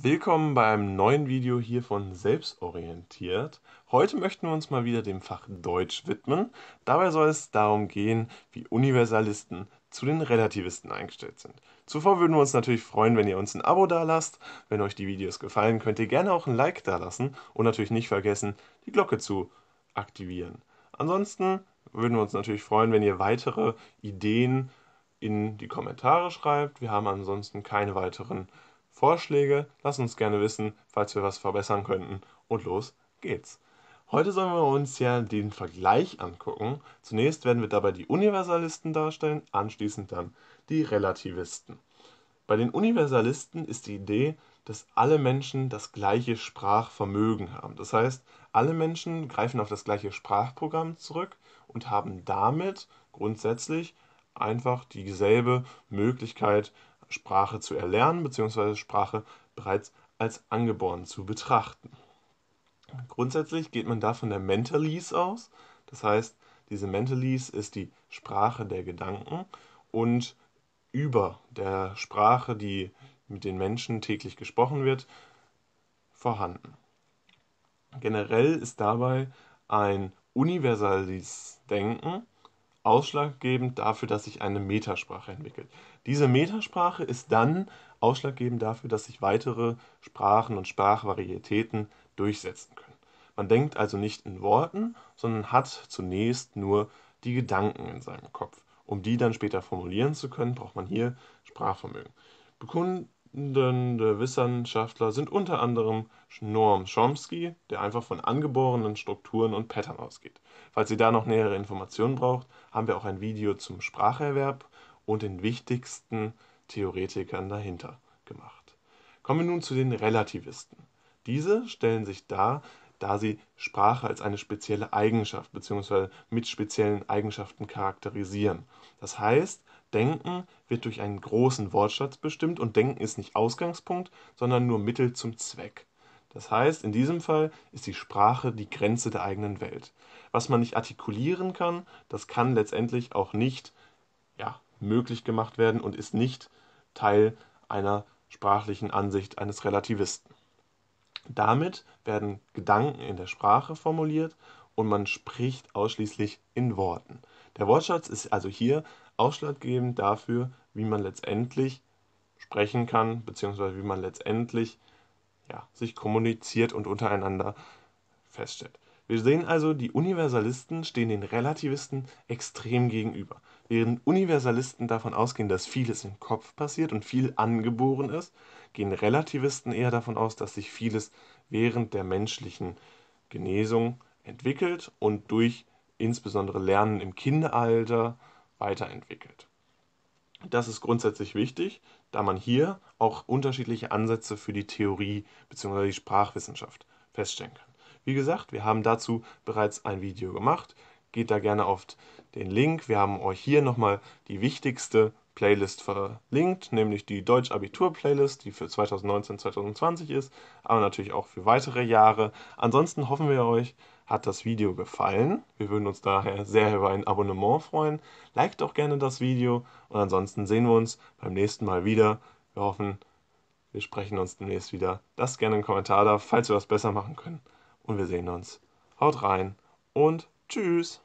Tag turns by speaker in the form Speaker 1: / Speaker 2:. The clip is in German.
Speaker 1: Willkommen bei einem neuen Video hier von Selbstorientiert. Heute möchten wir uns mal wieder dem Fach Deutsch widmen. Dabei soll es darum gehen, wie Universalisten zu den Relativisten eingestellt sind. Zuvor würden wir uns natürlich freuen, wenn ihr uns ein Abo dalasst. Wenn euch die Videos gefallen, könnt ihr gerne auch ein Like dalassen und natürlich nicht vergessen, die Glocke zu aktivieren. Ansonsten würden wir uns natürlich freuen, wenn ihr weitere Ideen in die Kommentare schreibt. Wir haben ansonsten keine weiteren Ideen Vorschläge. Lasst uns gerne wissen, falls wir was verbessern könnten. Und los geht's. Heute sollen wir uns ja den Vergleich angucken. Zunächst werden wir dabei die Universalisten darstellen, anschließend dann die Relativisten. Bei den Universalisten ist die Idee, dass alle Menschen das gleiche Sprachvermögen haben. Das heißt, alle Menschen greifen auf das gleiche Sprachprogramm zurück und haben damit grundsätzlich einfach dieselbe Möglichkeit, Sprache zu erlernen bzw. Sprache bereits als angeboren zu betrachten. Grundsätzlich geht man da von der Mentalese aus. Das heißt, diese Mentalese ist die Sprache der Gedanken und über der Sprache, die mit den Menschen täglich gesprochen wird, vorhanden. Generell ist dabei ein universales Denken ausschlaggebend dafür, dass sich eine Metasprache entwickelt. Diese Metasprache ist dann ausschlaggebend dafür, dass sich weitere Sprachen und Sprachvarietäten durchsetzen können. Man denkt also nicht in Worten, sondern hat zunächst nur die Gedanken in seinem Kopf. Um die dann später formulieren zu können, braucht man hier Sprachvermögen. Bekunden Bedeutende Wissenschaftler sind unter anderem Noam Chomsky, der einfach von angeborenen Strukturen und Pattern ausgeht. Falls ihr da noch nähere Informationen braucht, haben wir auch ein Video zum Spracherwerb und den wichtigsten Theoretikern dahinter gemacht. Kommen wir nun zu den Relativisten. Diese stellen sich dar, da sie Sprache als eine spezielle Eigenschaft bzw. mit speziellen Eigenschaften charakterisieren. Das heißt, Denken wird durch einen großen Wortschatz bestimmt und Denken ist nicht Ausgangspunkt, sondern nur Mittel zum Zweck. Das heißt, in diesem Fall ist die Sprache die Grenze der eigenen Welt. Was man nicht artikulieren kann, das kann letztendlich auch nicht ja, möglich gemacht werden und ist nicht Teil einer sprachlichen Ansicht eines Relativisten. Damit werden Gedanken in der Sprache formuliert und man spricht ausschließlich in Worten. Der Wortschatz ist also hier ausschlaggebend dafür, wie man letztendlich sprechen kann, beziehungsweise wie man letztendlich ja, sich kommuniziert und untereinander feststellt. Wir sehen also, die Universalisten stehen den Relativisten extrem gegenüber. Während Universalisten davon ausgehen, dass vieles im Kopf passiert und viel angeboren ist, gehen Relativisten eher davon aus, dass sich vieles während der menschlichen Genesung entwickelt und durch insbesondere Lernen im Kinderalter weiterentwickelt. Das ist grundsätzlich wichtig, da man hier auch unterschiedliche Ansätze für die Theorie bzw. die Sprachwissenschaft feststellen kann. Wie gesagt, wir haben dazu bereits ein Video gemacht geht da gerne auf den Link. Wir haben euch hier nochmal die wichtigste Playlist verlinkt, nämlich die Deutsch-Abitur-Playlist, die für 2019-2020 ist, aber natürlich auch für weitere Jahre. Ansonsten hoffen wir euch, hat das Video gefallen. Wir würden uns daher sehr über ein Abonnement freuen. Liked auch gerne das Video und ansonsten sehen wir uns beim nächsten Mal wieder. Wir hoffen, wir sprechen uns demnächst wieder. Lasst gerne einen Kommentar da, falls wir was besser machen können. Und wir sehen uns. Haut rein und tschüss!